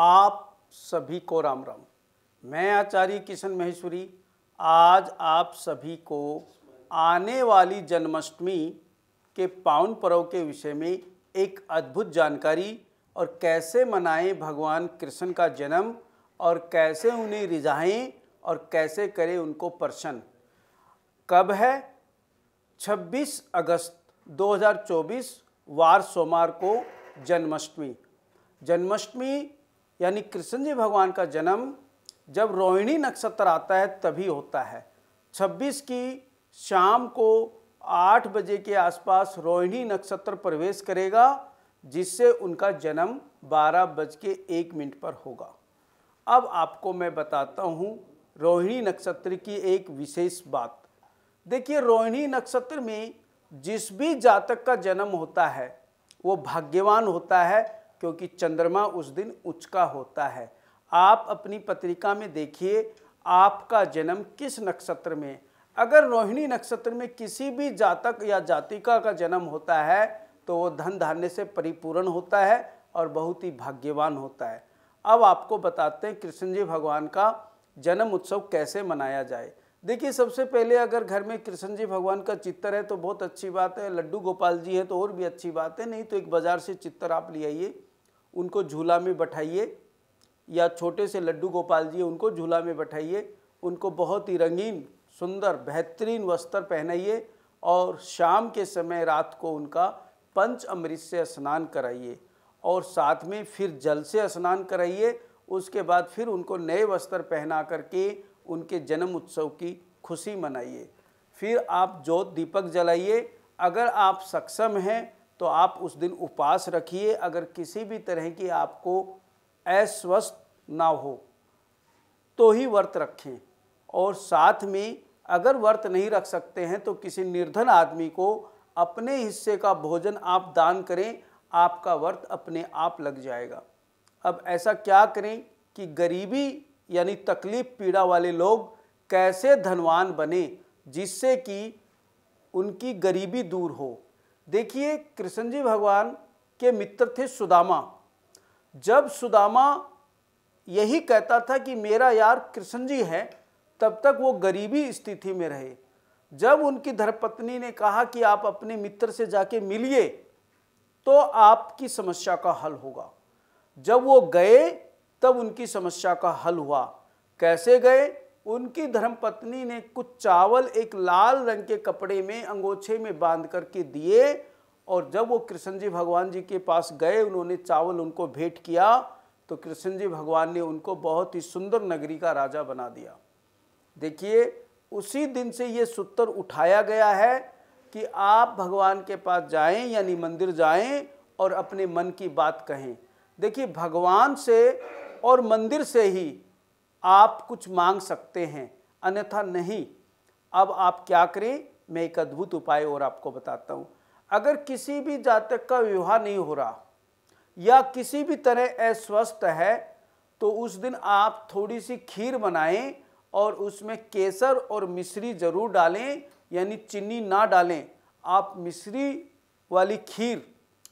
आप सभी को राम राम मैं आचार्य किशन महेश्वरी आज आप सभी को आने वाली जन्माष्टमी के पावन पर्व के विषय में एक अद्भुत जानकारी और कैसे मनाएं भगवान कृष्ण का जन्म और कैसे उन्हें रिझाएं और कैसे करें उनको प्रसन्न कब है 26 अगस्त 2024 वार सोमवार को जन्माष्टमी जन्माष्टमी यानी कृष्ण जी भगवान का जन्म जब रोहिणी नक्षत्र आता है तभी होता है 26 की शाम को 8 बजे के आसपास रोहिणी नक्षत्र प्रवेश करेगा जिससे उनका जन्म बारह बज के एक मिनट पर होगा अब आपको मैं बताता हूँ रोहिणी नक्षत्र की एक विशेष बात देखिए रोहिणी नक्षत्र में जिस भी जातक का जन्म होता है वो भाग्यवान होता है क्योंकि चंद्रमा उस दिन उचका होता है आप अपनी पत्रिका में देखिए आपका जन्म किस नक्षत्र में अगर रोहिणी नक्षत्र में किसी भी जातक या जातिका का जन्म होता है तो वो धन धान्य से परिपूर्ण होता है और बहुत ही भाग्यवान होता है अब आपको बताते हैं कृष्ण जी भगवान का जन्म उत्सव कैसे मनाया जाए देखिए सबसे पहले अगर घर में कृष्ण जी भगवान का चित्र है तो बहुत अच्छी बात है लड्डू गोपाल जी है तो और भी अच्छी बात है नहीं तो एक बाज़ार से चित्र आप ले आइए उनको झूला में बैठाइए या छोटे से लड्डू गोपाल जी उनको झूला में बैठाइए उनको बहुत ही रंगीन सुंदर बेहतरीन वस्त्र पहनाइए और शाम के समय रात को उनका पंच अमृत से स्नान कराइए और साथ में फिर जल से स्नान कराइए उसके बाद फिर उनको नए वस्त्र पहना करके उनके जन्म उत्सव की खुशी मनाइए फिर आप जोत दीपक जलाइए अगर आप सक्षम हैं तो आप उस दिन उपवास रखिए अगर किसी भी तरह की आपको अस्वस्थ ना हो तो ही व्रत रखें और साथ में अगर व्रत नहीं रख सकते हैं तो किसी निर्धन आदमी को अपने हिस्से का भोजन आप दान करें आपका व्रत अपने आप लग जाएगा अब ऐसा क्या करें कि गरीबी यानी तकलीफ पीड़ा वाले लोग कैसे धनवान बने जिससे कि उनकी गरीबी दूर हो देखिए कृष्ण जी भगवान के मित्र थे सुदामा जब सुदामा यही कहता था कि मेरा यार कृष्ण जी है तब तक वो गरीबी स्थिति में रहे जब उनकी धर्मपत्नी ने कहा कि आप अपने मित्र से जाके मिलिए तो आपकी समस्या का हल होगा जब वो गए तब उनकी समस्या का हल हुआ कैसे गए उनकी धर्मपत्नी ने कुछ चावल एक लाल रंग के कपड़े में अंगोछे में बांध करके दिए और जब वो कृष्ण जी भगवान जी के पास गए उन्होंने चावल उनको भेंट किया तो कृष्ण जी भगवान ने उनको बहुत ही सुंदर नगरी का राजा बना दिया देखिए उसी दिन से ये सूत्र उठाया गया है कि आप भगवान के पास जाएं यानी मंदिर जाएं और अपने मन की बात कहें देखिए भगवान से और मंदिर से ही आप कुछ मांग सकते हैं अन्यथा नहीं अब आप क्या करें मैं एक अद्भुत उपाय और आपको बताता हूँ अगर किसी भी जातक का विवाह नहीं हो रहा या किसी भी तरह अस्वस्थ है तो उस दिन आप थोड़ी सी खीर बनाएं और उसमें केसर और मिश्री ज़रूर डालें यानी चीनी ना डालें आप मिश्री वाली खीर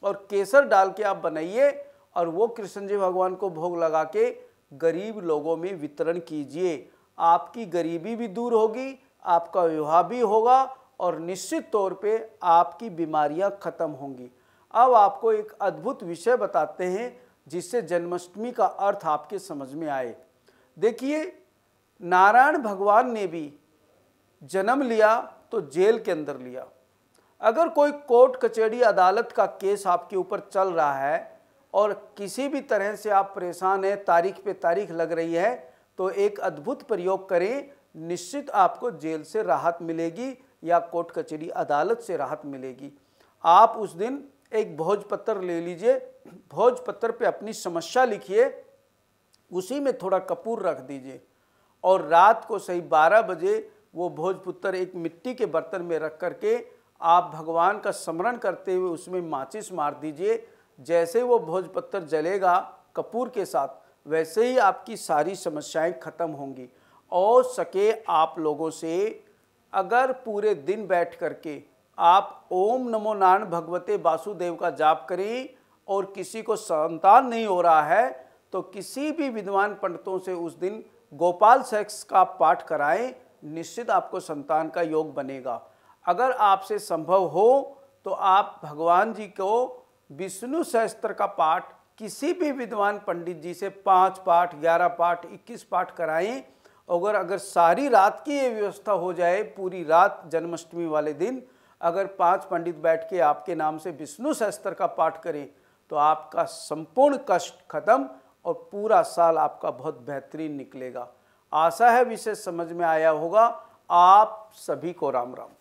और केसर डाल के आप बनाइए और वो कृष्ण जी भगवान को भोग लगा के गरीब लोगों में वितरण कीजिए आपकी गरीबी भी दूर होगी आपका विवाह भी होगा और निश्चित तौर पे आपकी बीमारियां ख़त्म होंगी अब आपको एक अद्भुत विषय बताते हैं जिससे जन्माष्टमी का अर्थ आपके समझ में आए देखिए नारायण भगवान ने भी जन्म लिया तो जेल के अंदर लिया अगर कोई कोर्ट कचहरी अदालत का केस आपके ऊपर चल रहा है और किसी भी तरह से आप परेशान हैं तारीख पे तारीख लग रही है तो एक अद्भुत प्रयोग करें निश्चित आपको जेल से राहत मिलेगी या कोर्ट कचहरी अदालत से राहत मिलेगी आप उस दिन एक भोजपत्र ले लीजिए भोजपत्र पे अपनी समस्या लिखिए उसी में थोड़ा कपूर रख दीजिए और रात को सही 12 बजे वो भोजपुत्र एक मिट्टी के बर्तन में रख करके आप भगवान का स्मरण करते हुए उसमें माचिस मार दीजिए जैसे वो भोजपत्र जलेगा कपूर के साथ वैसे ही आपकी सारी समस्याएं खत्म होंगी और सके आप लोगों से अगर पूरे दिन बैठ करके आप ओम नमो नारायण भगवते वासुदेव का जाप करें और किसी को संतान नहीं हो रहा है तो किसी भी विद्वान पंडितों से उस दिन गोपाल सेक्स का पाठ कराएं निश्चित आपको संतान का योग बनेगा अगर आपसे संभव हो तो आप भगवान जी को विष्णु शास्त्र का पाठ किसी भी विद्वान पंडित जी से पाँच पाठ ग्यारह पाठ इक्कीस पाठ कराएं अगर अगर सारी रात की ये व्यवस्था हो जाए पूरी रात जन्माष्टमी वाले दिन अगर पांच पंडित बैठ के आपके नाम से विष्णु शास्त्र का पाठ करें तो आपका संपूर्ण कष्ट खत्म और पूरा साल आपका बहुत बेहतरीन निकलेगा आशा है विशेष समझ में आया होगा आप सभी को राम राम